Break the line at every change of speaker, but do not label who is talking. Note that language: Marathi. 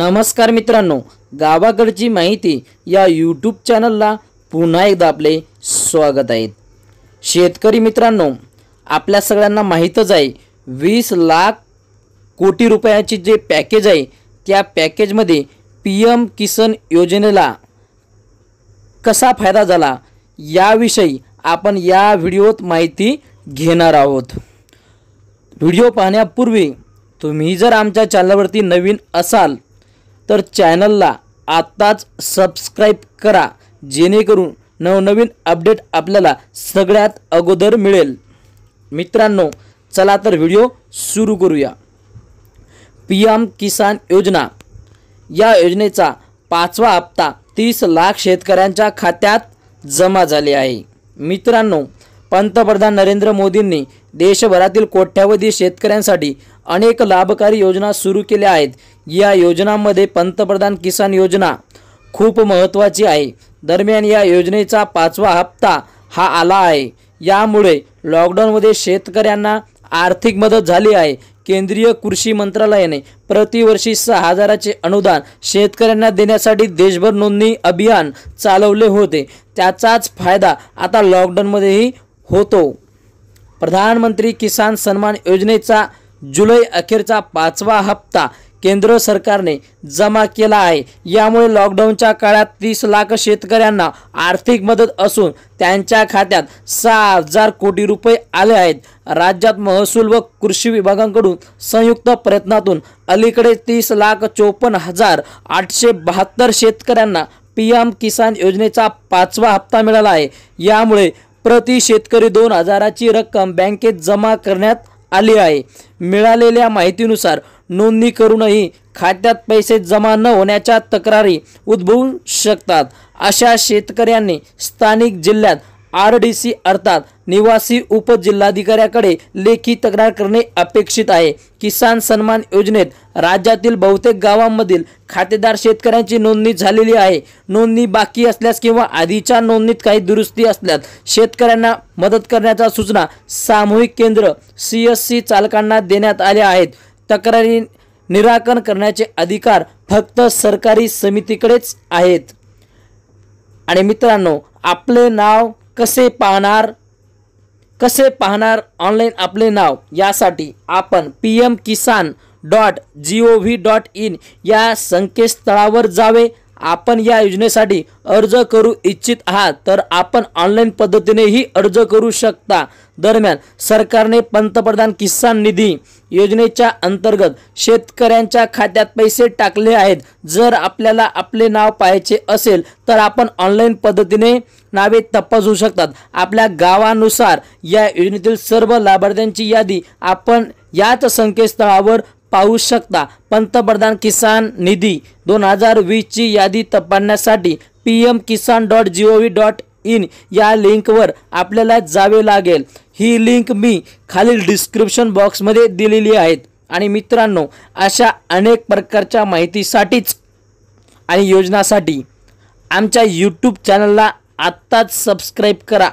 नमस्कार मित्रांनो गावाकडची माहिती या यूट्यूब चॅनलला पुन्हा एकदा आपले स्वागत आहे शेतकरी मित्रांनो आपल्या सगळ्यांना माहीतच आहे वीस लाख कोटी रुपयाची जे पॅकेज आहे त्या पॅकेजमध्ये पी एम किसन योजनेला कसा फायदा झाला याविषयी आपण या व्हिडिओत माहिती घेणार आहोत व्हिडिओ पाहण्यापूर्वी तुम्ही जर आमच्या चॅनलवरती नवीन असाल तर चॅनलला आत्ताच सबस्क्राईब करा जेणेकरून नवनवीन अपडेट आपल्याला सगळ्यात अगोदर मिळेल मित्रांनो चला तर व्हिडिओ सुरू करूया पी एम किसान योजना या योजनेचा पाचवा हप्ता तीस लाख शेतकऱ्यांच्या खात्यात जमा झाले आहे मित्रांनो पंतप्रधान नरेंद्र मोदींनी देशभरातील कोट्यावधी शेतकऱ्यांसाठी अनेक लाभकारी योजना सुरू केल्या आहेत या योजनांमध्ये पंतप्रधान किसान योजना खूप महत्त्वाची आहे दरम्यान या योजनेचा पाचवा हप्ता हा आला आहे यामुळे लॉकडाऊनमध्ये शेतकऱ्यांना आर्थिक मदत झाली आहे केंद्रीय कृषी मंत्रालयाने प्रतिवर्षी सहा हजाराचे अनुदान शेतकऱ्यांना देण्यासाठी देशभर नोंदणी अभियान चालवले होते त्याचाच फायदा आता लॉकडाऊनमध्येही होतो प्रधानमंत्री किसान सन्मान योजनेचा जुलै अखेरचा पाचवा हप्ता केंद्र सरकारने जमा केला आहे यामुळे लॉकडाऊनच्या काळात तीस लाख शेतकऱ्यांना आर्थिक मदत असून त्यांच्या खात्यात सहा हजार कोटी रुपये आले आहेत राज्यात महसूल व कृषी विभागांकडून संयुक्त प्रयत्नातून अलीकडे तीस लाख चोपन्न हजार आठशे बहात्तर शेतकऱ्यांना पी एम किसान योजनेचा पाचवा हप्ता मिळाला आहे यामुळे प्रति शेतकरी दोन हजाराची रक्कम बँकेत जमा करण्यात आली आहे मिळालेल्या माहितीनुसार नोंदणी करूनही खात्यात पैसे जमा न होण्याच्या तक्रारी उद्भवू शकतात अशा शेतकऱ्यांनी स्थानिक जिल्ह्यात आर डी सी अर्थात निवासी उपजिल्हाधिकाऱ्याकडे लेखी तक्रार करणे अपेक्षित आहे किसान सन्मान योजनेत राज्यातील बहुतेक गावांमधील खातेदार शेतकऱ्यांची नोंदणी झालेली आहे नोंदणी बाकी असल्यास किंवा आधीच्या नोंदणीत काही दुरुस्ती असल्यास शेतकऱ्यांना मदत करण्याच्या सूचना सामूहिक केंद्र सी एस सी चालकांना देण्यात आल्या आहेत तक्रारी निराकरण करण्याचे अधिकार फक्त सरकारी समितीकडेच आहेत आणि मित्रांनो आपले नाव कसे पाहणार कसे पाहणार ऑनलाईन आपले नाव यासाठी आपण P M Kisan dot G O V dot in या संकेतस्थळावर जावे आपण या योजनेसाठी अर्ज करू इच्छित आहात तर आपण ऑनलाईन पद्धतीनेही अर्ज करू शकता दरम्यान सरकारने पंतप्रधान किसान निधी योजनेच्या अंतर्गत शेतकऱ्यांच्या खात्यात पैसे टाकले आहेत जर आपल्याला आपले नाव पाहायचे असेल तर आपण ऑनलाईन पद्धतीने नावे तपासू शकतात आपल्या गावानुसार या योजनेतील सर्व लाभार्थ्यांची यादी आपण याच संकेतस्थळावर पाहू शकता पंतप्रधान किसान निधी दोन हजार वीसची यादी तपासण्यासाठी P M Kisan dot G O V dot in या लिंकवर आपल्याला जावे लागेल ही लिंक मी खालील डिस्क्रिप्शन बॉक्समध्ये दिलेली आहेत आणि मित्रांनो अशा अनेक प्रकारच्या माहितीसाठीच आणि योजनासाठी आमच्या यूट्यूब चॅनलला आत्ताच सबस्क्राईब करा